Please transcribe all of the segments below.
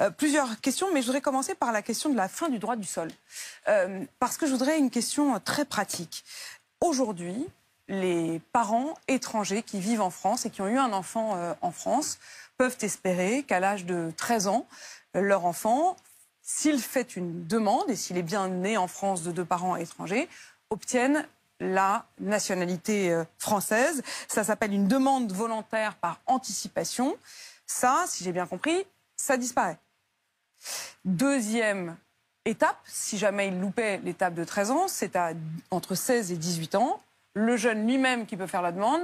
Euh, plusieurs questions, mais je voudrais commencer par la question de la fin du droit du sol. Euh, parce que je voudrais une question euh, très pratique. Aujourd'hui, les parents étrangers qui vivent en France et qui ont eu un enfant en France peuvent espérer qu'à l'âge de 13 ans, leur enfant, s'il fait une demande et s'il est bien né en France de deux parents étrangers, obtienne la nationalité française. Ça s'appelle une demande volontaire par anticipation. Ça, si j'ai bien compris, ça disparaît. Deuxième étape, si jamais il loupait l'étape de 13 ans, c'est à entre 16 et 18 ans, le jeune lui-même qui peut faire la demande,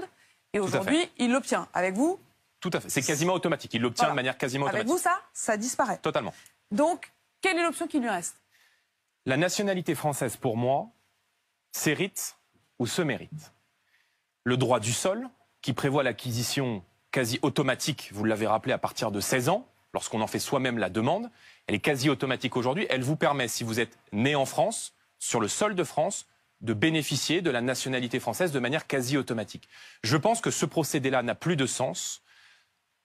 et aujourd'hui, il l'obtient. Avec vous Tout à fait, c'est quasiment automatique, il l'obtient de manière quasiment automatique. Avec vous, ça, ça disparaît. Totalement. Donc, quelle est l'option qui lui reste La nationalité française, pour moi, s'hérite ou se mérite. Le droit du sol, qui prévoit l'acquisition quasi automatique, vous l'avez rappelé, à partir de 16 ans, lorsqu'on en fait soi-même la demande, elle est quasi automatique aujourd'hui. Elle vous permet, si vous êtes né en France, sur le sol de France, de bénéficier de la nationalité française de manière quasi automatique. Je pense que ce procédé-là n'a plus de sens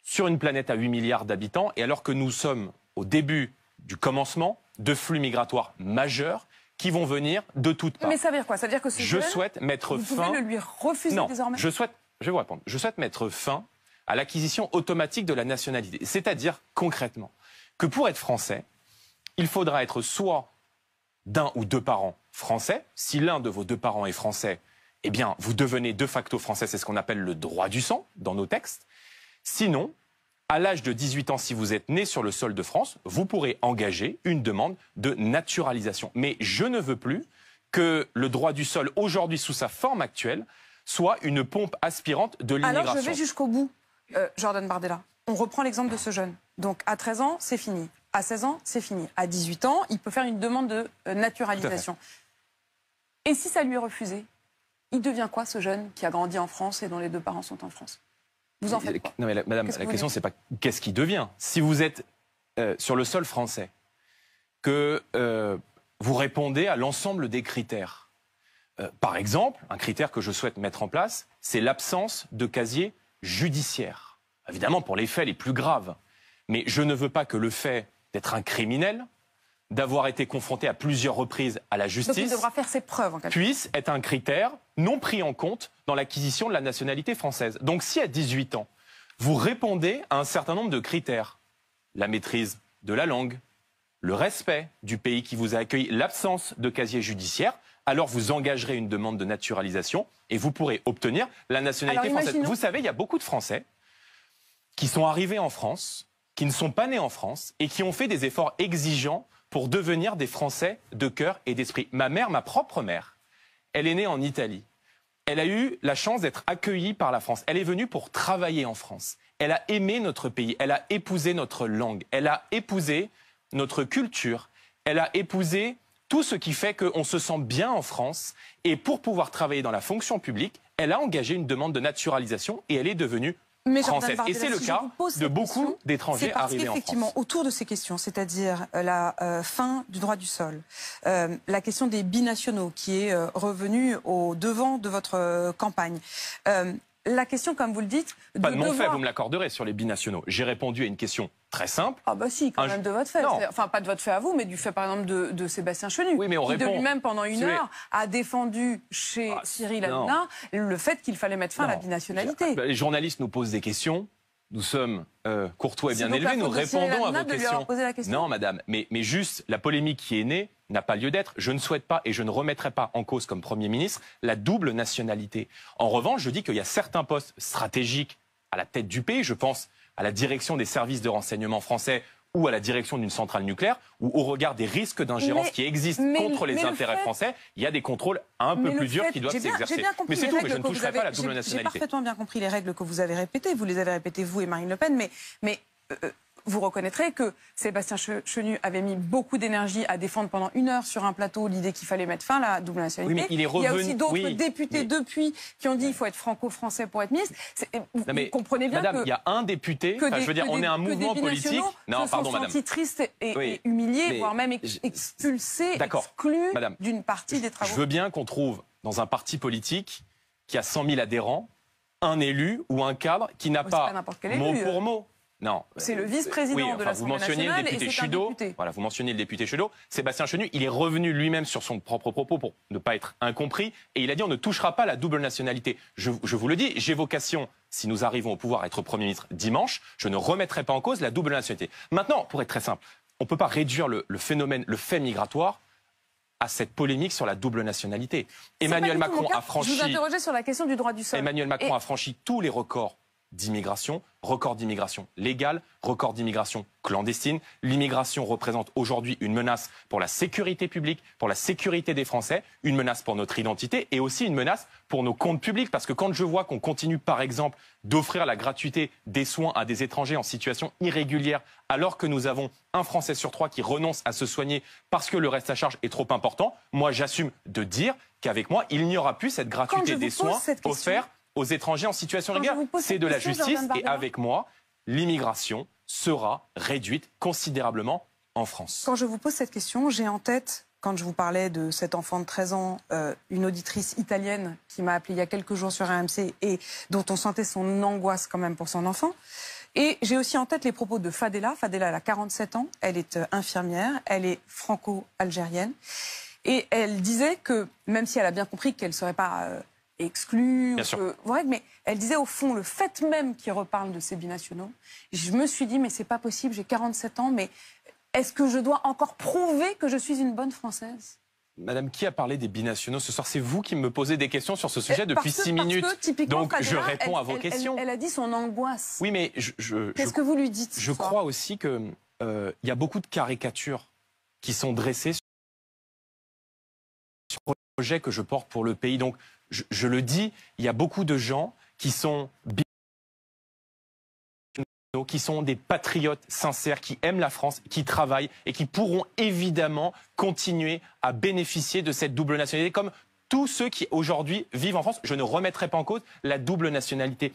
sur une planète à 8 milliards d'habitants, et alors que nous sommes au début du commencement de flux migratoires majeurs qui vont venir de toutes parts. Mais ça veut dire quoi Ça veut dire que ce je souhaite mettre vous fin. Pouvez le lui refuser désormais. Je souhaite, je vais vous répondre. Je souhaite mettre fin à l'acquisition automatique de la nationalité. C'est-à-dire concrètement que pour être français, il faudra être soit d'un ou deux parents français. Si l'un de vos deux parents est français, eh bien, vous devenez de facto français. C'est ce qu'on appelle le droit du sang dans nos textes. Sinon, à l'âge de 18 ans, si vous êtes né sur le sol de France, vous pourrez engager une demande de naturalisation. Mais je ne veux plus que le droit du sol, aujourd'hui sous sa forme actuelle, soit une pompe aspirante de l'immigration. Alors je vais jusqu'au bout. Euh, Jordan Bardella, on reprend l'exemple de ce jeune. Donc à 13 ans, c'est fini. À 16 ans, c'est fini. À 18 ans, il peut faire une demande de euh, naturalisation. Et si ça lui est refusé, il devient quoi ce jeune qui a grandi en France et dont les deux parents sont en France Vous en faites quoi Non mais madame, la question c'est pas qu'est-ce qu'il devient. Si vous êtes euh, sur le sol français, que vous répondez à l'ensemble des critères. par exemple, un critère que je souhaite mettre en place, c'est l'absence de casier judiciaire. Évidemment, pour les faits les plus graves. Mais je ne veux pas que le fait d'être un criminel, d'avoir été confronté à plusieurs reprises à la justice, puisse être un critère non pris en compte dans l'acquisition de la nationalité française. Donc si à 18 ans, vous répondez à un certain nombre de critères, la maîtrise de la langue, le respect du pays qui vous a accueilli, l'absence de casier judiciaire, alors vous engagerez une demande de naturalisation et vous pourrez obtenir la nationalité française. Vous savez, il y a beaucoup de Français qui sont arrivés en France, qui ne sont pas nés en France et qui ont fait des efforts exigeants pour devenir des Français de cœur et d'esprit. Ma mère, ma propre mère, elle est née en Italie. Elle a eu la chance d'être accueillie par la France. Elle est venue pour travailler en France. Elle a aimé notre pays. Elle a épousé notre langue. Elle a épousé notre culture. Elle a épousé tout ce qui fait qu'on se sent bien en France. Et pour pouvoir travailler dans la fonction publique, elle a engagé une demande de naturalisation et elle est devenue mais française. Et c'est le cas de beaucoup d'étrangers arrivés en France. Effectivement, autour de ces questions, c'est-à-dire euh, la euh, fin du droit du sol, euh, la question des binationaux qui est revenue au devant de votre campagne, la question, comme vous le dites, pas de mon fait, vous me l'accorderez sur les binationaux. J'ai répondu à une question très simple. Ah bah si, quand même de votre fait. Enfin, pas de votre fait à vous, mais du fait, par exemple, de, de Sébastien Chenu, qui de lui-même, pendant une heure, a défendu chez ah, Cyril Hanouna le fait qu'il fallait mettre fin à la binationalité. Ah, bah, les journalistes nous posent des questions nous sommes euh, courtois et bien élevés, nous répondons à vos questions. Non, madame, mais juste, la polémique qui est née n'a pas lieu d'être. Je ne souhaite pas et je ne remettrai pas en cause comme Premier ministre la double nationalité. En revanche, je dis qu'il y a certains postes stratégiques à la tête du pays, je pense à la direction des services de renseignement français ou à la direction d'une centrale nucléaire, ou au regard des risques d'ingérence qui existent contre les intérêts français, il y a des contrôles un peu plus durs qui doivent s'exercer. Mais c'est tout, mais je ne toucherai pas à la double nationalité. J'ai parfaitement bien compris les règles que vous avez répétées, vous les avez répétées vous et Marine Le Pen, mais, mais euh, euh, vous reconnaîtrez que Sébastien Chenu avait mis beaucoup d'énergie à défendre pendant une heure sur un plateau l'idée qu'il fallait mettre fin à la double nationalité. mais il, est revenu... il, y a aussi d'autres députés depuis qui ont dit qu'il faut être franco-français pour être ministre. Vous, mais, comprenez bien madame, il y a un député, je veux dire, on est un mouvement politique. Non, se pardon, madame. tristes et, triste et humilié, voire même expulsé exclu d'une partie des travaux. Je veux bien qu'on trouve dans un parti politique qui a 100 000 adhérents, un élu ou un cadre qui n'a oh, pas, pas mot pour euh. mot non. C'est le vice-président de la vous mentionnez le député Voilà, vous mentionnez le député Chudeau. Sébastien Chenu, il est revenu lui-même sur son propre propos pour ne pas être incompris. Et il a dit on ne touchera pas la double nationalité. Je, vous le dis, j'ai vocation, si nous arrivons au pouvoir, à être Premier ministre dimanche. Je ne remettrai pas en cause la double nationalité. Maintenant, pour être très simple, on ne peut pas réduire le, phénomène, le fait migratoire à cette polémique sur la double nationalité. Emmanuel Macron a franchi. sur la question du droit du Emmanuel Macron a franchi tous les records d'immigration, record d'immigration légale, record d'immigration clandestine. L'immigration représente aujourd'hui une menace pour la sécurité publique, pour la sécurité des Français, une menace pour notre identité et aussi une menace pour nos comptes publics. Parce que quand je vois qu'on continue, par exemple, d'offrir la gratuité des soins à des étrangers en situation irrégulière, alors que nous avons un Français sur trois qui renonce à se soigner parce que le reste à charge est trop important, moi j'assume de dire qu'avec moi, il n'y aura plus cette gratuité des soins offerte aux étrangers en situation régulière. C'est de la justice et avec moi, l'immigration sera réduite considérablement en France. Quand je vous pose cette question, j'ai en tête, quand je vous parlais de cet enfant de 13 ans, euh, une auditrice italienne qui m'a appelé il y a quelques jours sur RMC et dont on sentait son angoisse quand même pour son enfant. Et j'ai aussi en tête les propos de Fadela. Fadela, elle a 47 ans, elle est euh, infirmière, elle est franco-algérienne. Et elle disait que, même si elle a bien compris qu'elle ne serait pas euh, exclue. Bien mais elle disait au fond, le fait même qu'il reparle de ces binationaux, je me suis dit, mais c'est pas possible, j'ai 47 ans, mais est-ce que je dois encore prouver que je suis une bonne Française Madame, qui a parlé des binationaux ce soir C'est vous qui me posez des questions sur ce euh, sujet depuis parce six minutes. Donc je réponds à vos questions. Elle, a dit son angoisse. Oui, mais je. Qu'est-ce que vous lui dites Je crois aussi que euh, il y a beaucoup de caricatures qui sont dressées sur le projet que je porte pour le pays. Donc je, le dis, il y a beaucoup de gens qui sont qui sont des patriotes sincères, qui aiment la France, qui travaillent et qui pourront évidemment continuer à bénéficier de cette double nationalité comme tous ceux qui aujourd'hui vivent en France. Je ne remettrai pas en cause la double nationalité.